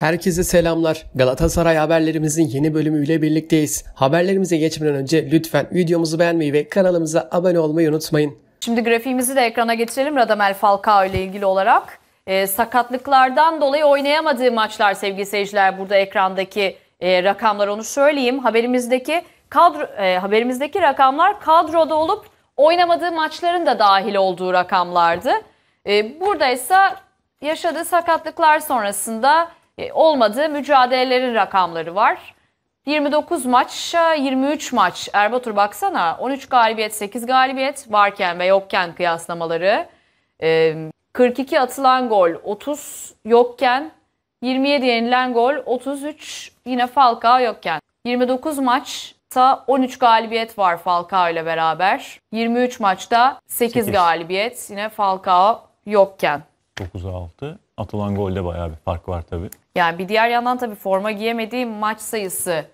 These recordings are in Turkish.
Herkese selamlar. Galatasaray haberlerimizin yeni bölümüyle birlikteyiz. Haberlerimize geçmeden önce lütfen videomuzu beğenmeyi ve kanalımıza abone olmayı unutmayın. Şimdi grafiğimizi de ekrana geçirelim Radamel Falcao ile ilgili olarak. E, sakatlıklardan dolayı oynayamadığı maçlar sevgili seyirciler burada ekrandaki e, rakamlar onu söyleyeyim. Haberimizdeki kadro e, haberimizdeki rakamlar kadroda olup oynamadığı maçların da dahil olduğu rakamlardı. E, burada ise yaşadığı sakatlıklar sonrasında e, olmadı. Mücadelelerin rakamları var. 29 maç, 23 maç. Erbatur baksana 13 galibiyet, 8 galibiyet varken ve yokken kıyaslamaları. 42 e, atılan gol, 30 yokken 27 yenilen gol, 33 yine Falcao yokken. 29 maçta 13 galibiyet var Falcao ile beraber. 23 maçta 8, 8. galibiyet yine Falcao yokken. 9'a 6. Atılan golde bayağı bir fark var tabii. Yani bir diğer yandan tabii forma giyemediği maç sayısı,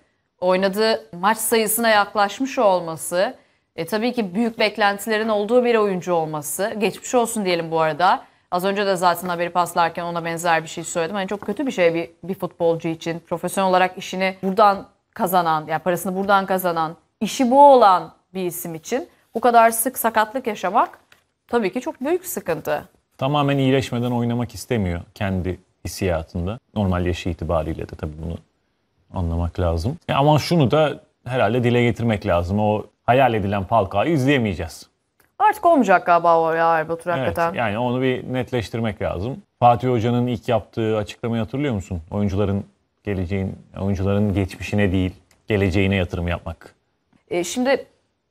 oynadığı maç sayısına yaklaşmış olması, e, tabii ki büyük beklentilerin olduğu bir oyuncu olması. Geçmiş olsun diyelim bu arada. Az önce de zaten haberi paslarken ona benzer bir şey söyledim. Hani çok kötü bir şey bir, bir futbolcu için. Profesyonel olarak işini buradan kazanan, yani parasını buradan kazanan, işi bu olan bir isim için bu kadar sık sakatlık yaşamak tabii ki çok büyük sıkıntı. Tamamen iyileşmeden oynamak istemiyor kendi hissiyatında. Normal yaşı itibariyle de tabii bunu anlamak lazım. E ama şunu da herhalde dile getirmek lazım. O hayal edilen Falcao'yu izleyemeyeceğiz. Artık olmayacak galiba o ya Erbatur hakikaten. Evet, yani onu bir netleştirmek lazım. Fatih Hoca'nın ilk yaptığı açıklamayı hatırlıyor musun? Oyuncuların geleceğin, oyuncuların geçmişine değil, geleceğine yatırım yapmak. E, şimdi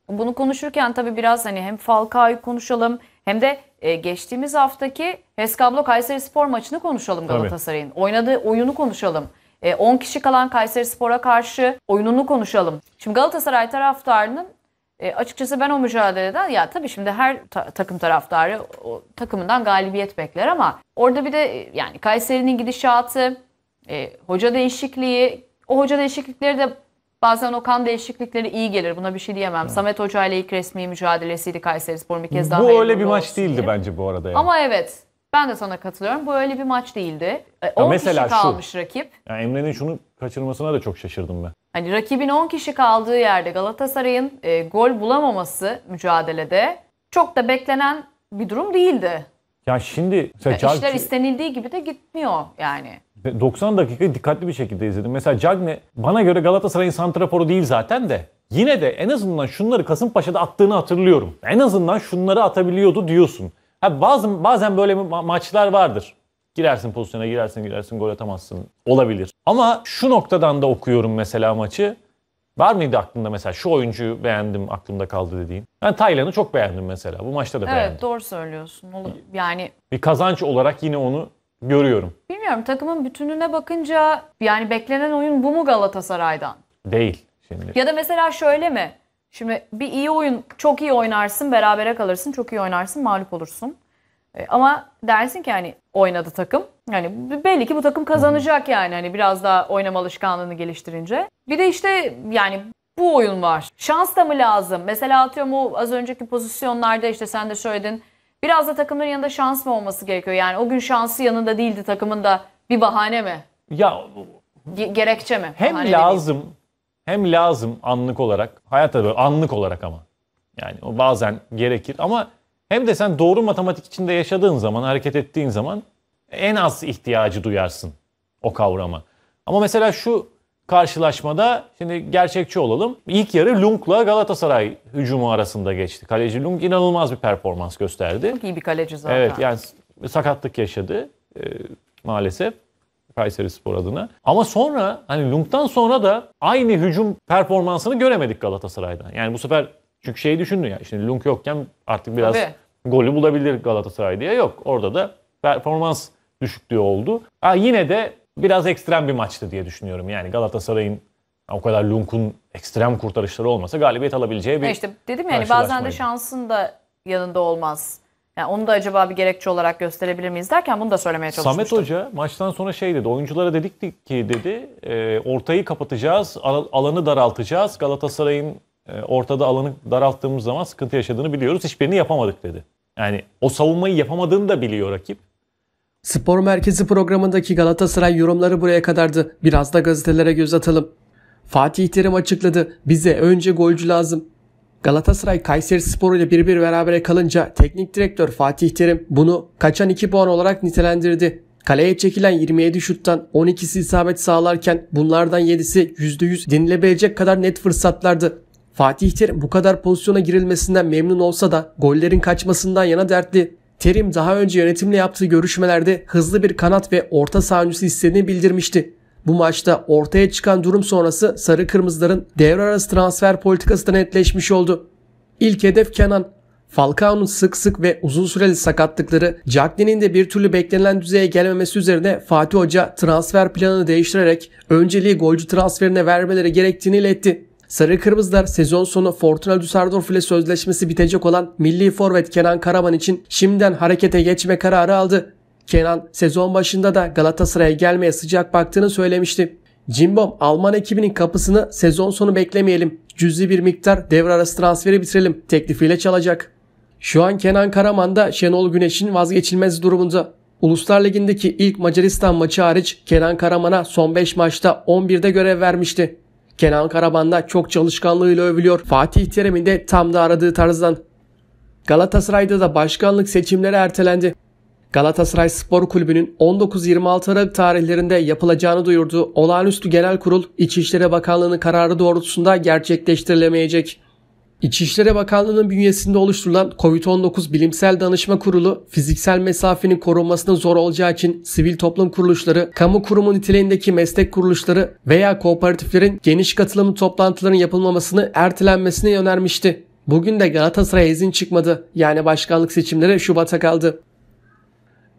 bunu konuşurken tabii biraz hani hem Falcao'yu konuşalım, hem de e, geçtiğimiz haftaki Heskablo Kayseri Spor maçını konuşalım Galatasaray'ın. Oynadığı oyunu konuşalım. 10 e, kişi kalan Kayseri Spor'a karşı oyununu konuşalım. Şimdi Galatasaray taraftarının e, açıkçası ben o mücadeleden ya tabii şimdi her ta- takım taraftarı o, takımından galibiyet bekler ama orada bir de e, yani Kayseri'nin gidişatı, e, hoca değişikliği, o hoca değişiklikleri de Bazen o kan değişiklikleri iyi gelir. Buna bir şey diyemem. Evet. Samet Hoca ile ilk resmi mücadelesiydi Kayseri Spor'un bir kez daha. Bu öyle bir maç değildi diye. bence bu arada. Yani. Ama evet. Ben de sana katılıyorum. Bu öyle bir maç değildi. 10 e, mesela kişi kalmış şu, rakip. Yani Emre'nin şunu kaçırmasına da çok şaşırdım ben. Hani rakibin 10 kişi kaldığı yerde Galatasaray'ın e, gol bulamaması mücadelede çok da beklenen bir durum değildi. Ya şimdi... ya e, işler istenildiği gibi de gitmiyor yani. 90 dakikayı dikkatli bir şekilde izledim. Mesela Cagne bana göre Galatasaray'ın santraforu değil zaten de yine de en azından şunları Kasımpaşa'da attığını hatırlıyorum. En azından şunları atabiliyordu diyorsun. Ha bazen bazen böyle ma- maçlar vardır. Girersin pozisyona girersin girersin gol atamazsın. Olabilir. Ama şu noktadan da okuyorum mesela maçı. Var mıydı aklında mesela şu oyuncuyu beğendim aklımda kaldı dediğin? Ben Taylan'ı çok beğendim mesela. Bu maçta da evet, beğendim. Evet doğru söylüyorsun. Yani bir kazanç olarak yine onu görüyorum. Bilmiyorum takımın bütününe bakınca yani beklenen oyun bu mu Galatasaray'dan? Değil şimdi. Ya da mesela şöyle mi? Şimdi bir iyi oyun çok iyi oynarsın berabere kalırsın çok iyi oynarsın mağlup olursun. E, ama dersin ki yani oynadı takım. Yani belli ki bu takım kazanacak yani hani biraz daha oynama alışkanlığını geliştirince. Bir de işte yani bu oyun var. Şans da mı lazım? Mesela atıyorum o az önceki pozisyonlarda işte sen de söyledin Biraz da takımın yanında şans mı olması gerekiyor? Yani o gün şansı yanında değildi takımın da bir bahane mi? Ya Ge- gerekçe mi? hem Bahane lazım hem lazım anlık olarak. Hayatta böyle anlık olarak ama. Yani o bazen gerekir ama hem de sen doğru matematik içinde yaşadığın zaman, hareket ettiğin zaman en az ihtiyacı duyarsın o kavrama. Ama mesela şu karşılaşmada şimdi gerçekçi olalım. İlk yarı Lung'la Galatasaray hücumu arasında geçti. Kaleci Lung inanılmaz bir performans gösterdi. Çok iyi bir kaleci zaten. Evet yani sakatlık yaşadı e, maalesef. Kayseri Spor adına. Ama sonra hani Lung'dan sonra da aynı hücum performansını göremedik Galatasaray'dan. Yani bu sefer çünkü şeyi düşündü ya. Şimdi Lung yokken artık biraz Tabii. golü bulabilir Galatasaray diye. Yok orada da performans düşüklüğü oldu. Ha, yine de biraz ekstrem bir maçtı diye düşünüyorum. Yani Galatasaray'ın o kadar Lunk'un ekstrem kurtarışları olmasa galibiyet alabileceği bir işte dedim yani bazen de şansın da yanında olmaz. Yani onu da acaba bir gerekçe olarak gösterebilir miyiz derken bunu da söylemeye çalışmıştım. Samet Hoca maçtan sonra şey dedi. Oyunculara dedik ki dedi e, ortayı kapatacağız, alanı daraltacağız. Galatasaray'ın e, ortada alanı daralttığımız zaman sıkıntı yaşadığını biliyoruz. Hiçbirini yapamadık dedi. Yani o savunmayı yapamadığını da biliyor rakip. Spor Merkezi programındaki Galatasaray yorumları buraya kadardı. Biraz da gazetelere göz atalım. Fatih Terim açıkladı. Bize önce golcü lazım. Galatasaray Kayseri Spor ile bir bir berabere kalınca teknik direktör Fatih Terim bunu kaçan 2 puan olarak nitelendirdi. Kaleye çekilen 27 şuttan 12'si isabet sağlarken bunlardan 7'si %100 denilebilecek kadar net fırsatlardı. Fatih Terim bu kadar pozisyona girilmesinden memnun olsa da gollerin kaçmasından yana dertli. Terim daha önce yönetimle yaptığı görüşmelerde hızlı bir kanat ve orta saha istediğini bildirmişti. Bu maçta ortaya çıkan durum sonrası sarı kırmızıların devre arası transfer politikası da netleşmiş oldu. İlk hedef Kenan. Falcao'nun sık sık ve uzun süreli sakatlıkları, Cagney'nin de bir türlü beklenilen düzeye gelmemesi üzerine Fatih Hoca transfer planını değiştirerek önceliği golcü transferine vermeleri gerektiğini iletti. Sarı Kırmızılar sezon sonu Fortuna Düsseldorf ile sözleşmesi bitecek olan milli forvet Kenan Karaman için şimdiden harekete geçme kararı aldı. Kenan sezon başında da Galatasaray'a gelmeye sıcak baktığını söylemişti. Cimbom Alman ekibinin kapısını sezon sonu beklemeyelim. Cüzi bir miktar devre arası transferi bitirelim teklifiyle çalacak. Şu an Kenan Karaman da Şenol Güneş'in vazgeçilmez durumunda. Uluslar Ligi'ndeki ilk Macaristan maçı hariç Kenan Karaman'a son 5 maçta 11'de görev vermişti. Kenan Karaban da çok çalışkanlığıyla övülüyor. Fatih Terim'in de tam da aradığı tarzdan. Galatasaray'da da başkanlık seçimleri ertelendi. Galatasaray Spor Kulübü'nün 19-26 Aralık tarihlerinde yapılacağını duyurduğu Olağanüstü Genel Kurul İçişleri Bakanlığı'nın kararı doğrultusunda gerçekleştirilemeyecek. İçişleri Bakanlığı'nın bünyesinde oluşturulan COVID-19 Bilimsel Danışma Kurulu, fiziksel mesafenin korunmasının zor olacağı için sivil toplum kuruluşları, kamu kurumu niteliğindeki meslek kuruluşları veya kooperatiflerin geniş katılımlı toplantıların yapılmamasını ertelenmesini önermişti. Bugün de Galatasaray izin çıkmadı. Yani başkanlık seçimleri Şubat'a kaldı.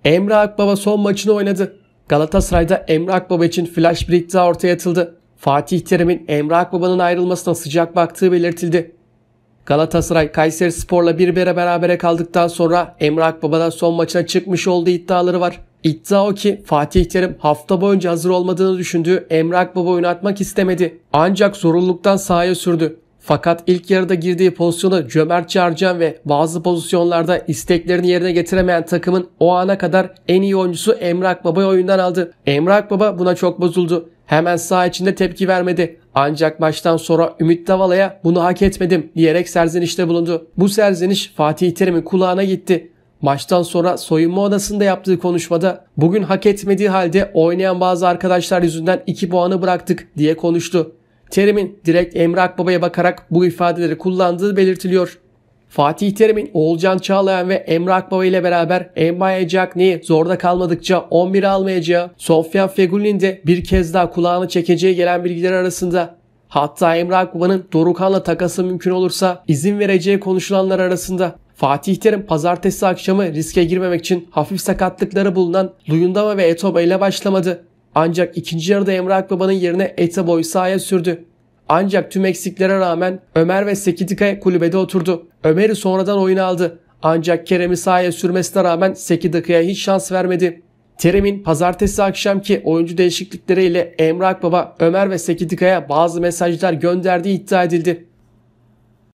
Emre Akbaba son maçını oynadı. Galatasaray'da Emre Akbaba için flash bir iddia ortaya atıldı. Fatih Terim'in Emre Akbaba'nın ayrılmasına sıcak baktığı belirtildi. Galatasaray Kayseri Spor'la bir bere berabere kaldıktan sonra Emre Akbaba'dan son maçına çıkmış olduğu iddiaları var. İddia o ki Fatih Terim hafta boyunca hazır olmadığını düşündüğü Emre Akbaba oynatmak istemedi. Ancak zorunluluktan sahaya sürdü. Fakat ilk yarıda girdiği pozisyonu Cömert harcayan ve bazı pozisyonlarda isteklerini yerine getiremeyen takımın o ana kadar en iyi oyuncusu Emre Baba'yı oyundan aldı. Emre Baba buna çok bozuldu. Hemen saha içinde tepki vermedi. Ancak maçtan sonra Ümit Davala'ya bunu hak etmedim diyerek serzenişte bulundu. Bu serzeniş Fatih Terim'in kulağına gitti. Maçtan sonra soyunma odasında yaptığı konuşmada bugün hak etmediği halde oynayan bazı arkadaşlar yüzünden 2 puanı bıraktık diye konuştu. Terim'in direkt Emre Akbaba'ya bakarak bu ifadeleri kullandığı belirtiliyor. Fatih Terim'in Oğulcan Çağlayan ve Emre Akbaba ile beraber Emmaye Cagney'i zorda kalmadıkça 11 almayacağı, Sofyan Fegül'ün de bir kez daha kulağını çekeceği gelen bilgiler arasında. Hatta Emre Akbaba'nın Dorukhan'la takası mümkün olursa izin vereceği konuşulanlar arasında. Fatih Terim pazartesi akşamı riske girmemek için hafif sakatlıkları bulunan Luyendama ve Etoba ile başlamadı. Ancak ikinci yarıda Emre Akbaba'nın yerine Eteboy'u sahaya sürdü. Ancak tüm eksiklere rağmen Ömer ve Sekidika kulübede oturdu. Ömer'i sonradan oyuna aldı. Ancak Kerem'i sahaya sürmesine rağmen Sekidika'ya hiç şans vermedi. Terim'in pazartesi akşamki oyuncu değişiklikleriyle Emrah Baba, Ömer ve Sekidika'ya bazı mesajlar gönderdiği iddia edildi.